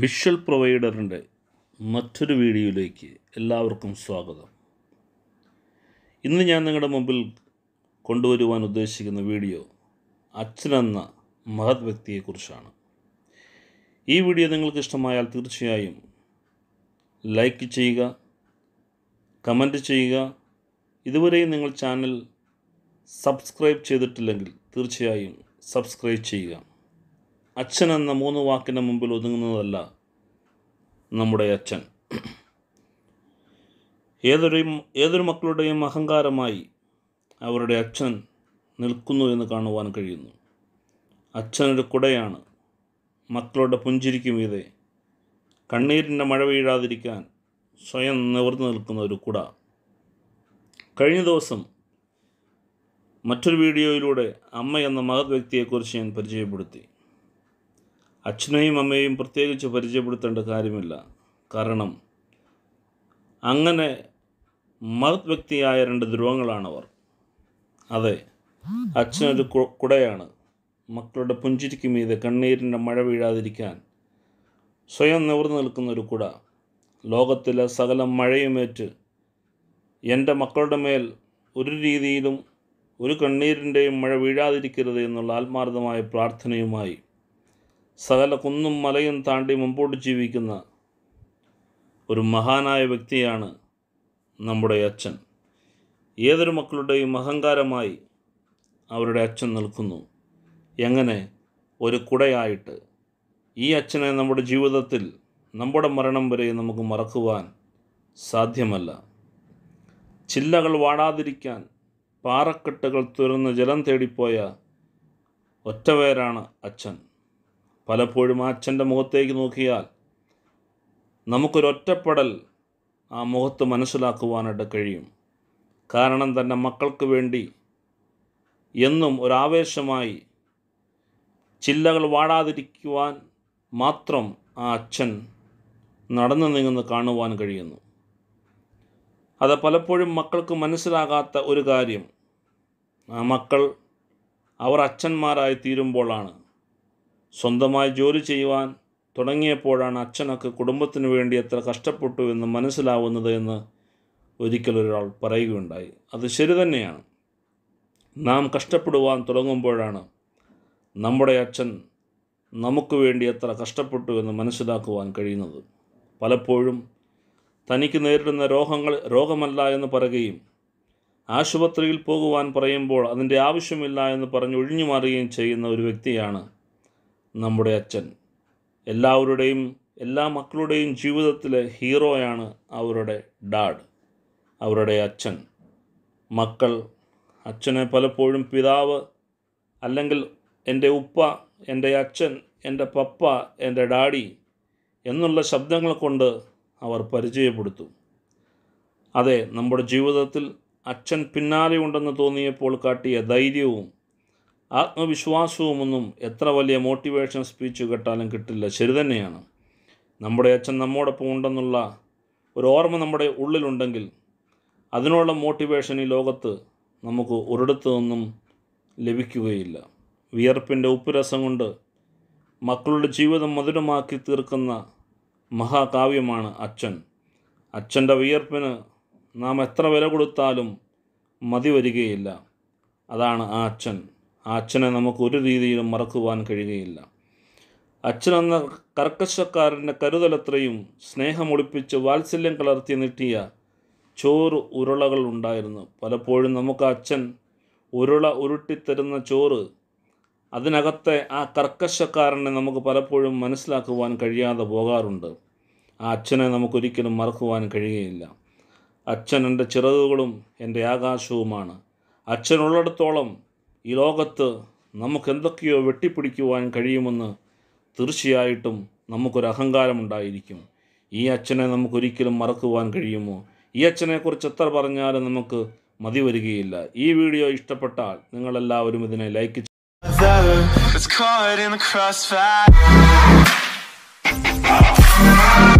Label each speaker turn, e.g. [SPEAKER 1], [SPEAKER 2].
[SPEAKER 1] visual പ്രൊവൈഡറിൻ്റെ മറ്റൊരു വീഡിയോയിലേക്ക് എല്ലാവർക്കും സ്വാഗതം ഇന്ന് ഞാൻ നിങ്ങളുടെ മുമ്പിൽ കൊണ്ടുവരുവാൻ ഉദ്ദേശിക്കുന്ന വീഡിയോ അച്ഛനെന്ന മഹത് വ്യക്തിയെക്കുറിച്ചാണ് ഈ വീഡിയോ നിങ്ങൾക്ക് ഇഷ്ടമായാൽ തീർച്ചയായും ലൈക്ക് ചെയ്യുക കമൻറ്റ് ചെയ്യുക ഇതുവരെയും നിങ്ങൾ ചാനൽ സബ്സ്ക്രൈബ് ചെയ്തിട്ടില്ലെങ്കിൽ തീർച്ചയായും സബ്സ്ക്രൈബ് ചെയ്യുക അച്ഛൻ എന്ന മൂന്ന് വാക്കിൻ്റെ മുമ്പിൽ ഒതുങ്ങുന്നതല്ല നമ്മുടെ അച്ഛൻ ഏതൊരു ഏതൊരു മക്കളുടെയും അഹങ്കാരമായി അവരുടെ അച്ഛൻ നിൽക്കുന്നു എന്ന് കാണുവാൻ കഴിയുന്നു അച്ഛനൊരു കുടയാണ് മക്കളുടെ പുഞ്ചിരിക്കും ഇതേ കണ്ണീരിൻ്റെ മഴ വീഴാതിരിക്കാൻ സ്വയം നിവർന്നു നിൽക്കുന്ന ഒരു കുട കഴിഞ്ഞ ദിവസം മറ്റൊരു വീഡിയോയിലൂടെ അമ്മ എന്ന മഹത് വ്യക്തിയെക്കുറിച്ച് ഞാൻ പരിചയപ്പെടുത്തി അച്ഛനെയും അമ്മയും പ്രത്യേകിച്ച് പരിചയപ്പെടുത്തേണ്ട കാര്യമില്ല കാരണം അങ്ങനെ മഹത് വ്യക്തിയായ രണ്ട് ധ്രുവങ്ങളാണവർ അതെ അച്ഛനൊരു കുടയാണ് മക്കളുടെ പുഞ്ചിരിക്ക് മീതെ കണ്ണീരിൻ്റെ മഴ വീഴാതിരിക്കാൻ സ്വയം നിവർന്നു നിൽക്കുന്ന ഒരു കുട ലോകത്തിലെ സകല മഴയുമേറ്റ് എൻ്റെ മക്കളുടെ മേൽ ഒരു രീതിയിലും ഒരു കണ്ണീരിൻ്റെയും മഴ വീഴാതിരിക്കരുത് എന്നുള്ള ആത്മാർത്ഥമായ പ്രാർത്ഥനയുമായി സകല കുന്നും മലയും താണ്ടി മുമ്പോട്ട് ജീവിക്കുന്ന ഒരു മഹാനായ വ്യക്തിയാണ് നമ്മുടെ അച്ഛൻ ഏതൊരു മക്കളുടെയും അഹങ്കാരമായി അവരുടെ അച്ഛൻ നിൽക്കുന്നു എങ്ങനെ ഒരു കുടയായിട്ട് ഈ അച്ഛനെ നമ്മുടെ ജീവിതത്തിൽ നമ്മുടെ മരണം വരെ നമുക്ക് മറക്കുവാൻ സാധ്യമല്ല ചില്ലകൾ വാടാതിരിക്കാൻ പാറക്കെട്ടുകൾ തുറന്ന് ജലം തേടിപ്പോയ ഒറ്റവേരാണ് അച്ഛൻ പലപ്പോഴും അച്ഛൻ്റെ മുഖത്തേക്ക് നോക്കിയാൽ നമുക്കൊരൊറ്റപ്പെടൽ ആ മുഖത്ത് മനസ്സിലാക്കുവാനായിട്ട് കഴിയും കാരണം തൻ്റെ മക്കൾക്ക് വേണ്ടി എന്നും ഒരാവേശമായി ചില്ലകൾ വാടാതിരിക്കുവാൻ മാത്രം ആ അച്ഛൻ നടന്നു നീങ്ങുന്ന കാണുവാൻ കഴിയുന്നു അത് പലപ്പോഴും മക്കൾക്ക് മനസ്സിലാകാത്ത ഒരു കാര്യം ആ മക്കൾ അവർ അച്ഛന്മാരായി തീരുമ്പോഴാണ് സ്വന്തമായി ജോലി ചെയ്യുവാൻ തുടങ്ങിയപ്പോഴാണ് അച്ഛനൊക്കെ കുടുംബത്തിന് വേണ്ടി എത്ര കഷ്ടപ്പെട്ടു എന്ന് മനസ്സിലാവുന്നത് എന്ന് ഒരിക്കലൊരാൾ പറയുകയുണ്ടായി അത് ശരി തന്നെയാണ് നാം കഷ്ടപ്പെടുവാൻ തുടങ്ങുമ്പോഴാണ് നമ്മുടെ അച്ഛൻ നമുക്ക് വേണ്ടി എത്ര കഷ്ടപ്പെട്ടു എന്ന് മനസ്സിലാക്കുവാൻ കഴിയുന്നത് പലപ്പോഴും തനിക്ക് നേരിടുന്ന രോഗങ്ങൾ രോഗമല്ല എന്ന് പറയുകയും ആശുപത്രിയിൽ പോകുവാൻ പറയുമ്പോൾ അതിൻ്റെ ആവശ്യമില്ല എന്ന് പറഞ്ഞ് ഒഴിഞ്ഞു മാറുകയും ചെയ്യുന്ന ഒരു വ്യക്തിയാണ് നമ്മുടെ അച്ഛൻ എല്ലാവരുടെയും എല്ലാ മക്കളുടെയും ജീവിതത്തിലെ ഹീറോയാണ് അവരുടെ ഡാഡ് അവരുടെ അച്ഛൻ മക്കൾ അച്ഛനെ പലപ്പോഴും പിതാവ് അല്ലെങ്കിൽ എൻ്റെ ഉപ്പ എൻ്റെ അച്ഛൻ എൻ്റെ പപ്പ എൻ്റെ ഡാഡി എന്നുള്ള ശബ്ദങ്ങൾ കൊണ്ട് അവർ പരിചയപ്പെടുത്തും അതെ നമ്മുടെ ജീവിതത്തിൽ അച്ഛൻ പിന്നാലെ ഉണ്ടെന്ന് തോന്നിയപ്പോൾ കാട്ടിയ ധൈര്യവും ആത്മവിശ്വാസവുമൊന്നും എത്ര വലിയ മോട്ടിവേഷൻ സ്പീച്ച് കേട്ടാലും കിട്ടില്ല ശരി തന്നെയാണ് നമ്മുടെ അച്ഛൻ നമ്മോടൊപ്പം ഉണ്ടെന്നുള്ള ഒരു ഓർമ്മ നമ്മുടെ ഉള്ളിലുണ്ടെങ്കിൽ അതിനുള്ള മോട്ടിവേഷൻ ഈ ലോകത്ത് നമുക്ക് ഒരിടത്തു നിന്നും ലഭിക്കുകയില്ല വിയർപ്പിൻ്റെ ഉപ്പുരസം കൊണ്ട് മക്കളുടെ ജീവിതം മധുരമാക്കി തീർക്കുന്ന മഹാകാവ്യമാണ് അച്ഛൻ അച്ഛൻ്റെ വിയർപ്പിന് നാം എത്ര വില കൊടുത്താലും മതി വരികയില്ല അതാണ് ആ അച്ഛൻ അച്ഛനെ നമുക്ക് ഒരു രീതിയിലും മറക്കുവാൻ കഴിയുകയില്ല അച്ഛനെന്ന കർക്കശക്കാരൻ്റെ കരുതലത്രയും സ്നേഹമൊളിപ്പിച്ച് വാത്സല്യം കലർത്തി നീട്ടിയ ചോറ് ഉരുളകൾ ഉണ്ടായിരുന്നു പലപ്പോഴും നമുക്ക് അച്ഛൻ ഉരുള ഉരുട്ടിത്തരുന്ന ചോറ് അതിനകത്തെ ആ കർക്കശക്കാരനെ നമുക്ക് പലപ്പോഴും മനസ്സിലാക്കുവാൻ കഴിയാതെ പോകാറുണ്ട് ആ അച്ഛനെ നമുക്കൊരിക്കലും മറക്കുവാൻ കഴിയുകയില്ല അച്ഛൻ എൻ്റെ ചിറകുകളും എൻ്റെ ആകാശവുമാണ് അച്ഛനുള്ളിടത്തോളം ഈ ലോകത്ത് നമുക്കെന്തൊക്കെയോ വെട്ടിപ്പിടിക്കുവാൻ കഴിയുമെന്ന് തീർച്ചയായിട്ടും നമുക്കൊരു അഹങ്കാരമുണ്ടായിരിക്കും ഈ അച്ഛനെ നമുക്കൊരിക്കലും മറക്കുവാൻ കഴിയുമോ ഈ അച്ഛനെക്കുറിച്ച് എത്ര പറഞ്ഞാലും നമുക്ക് മതി വരികയില്ല ഈ വീഡിയോ ഇഷ്ടപ്പെട്ടാൽ നിങ്ങളെല്ലാവരും ഇതിനെ ലൈക്ക് ചെയ്യും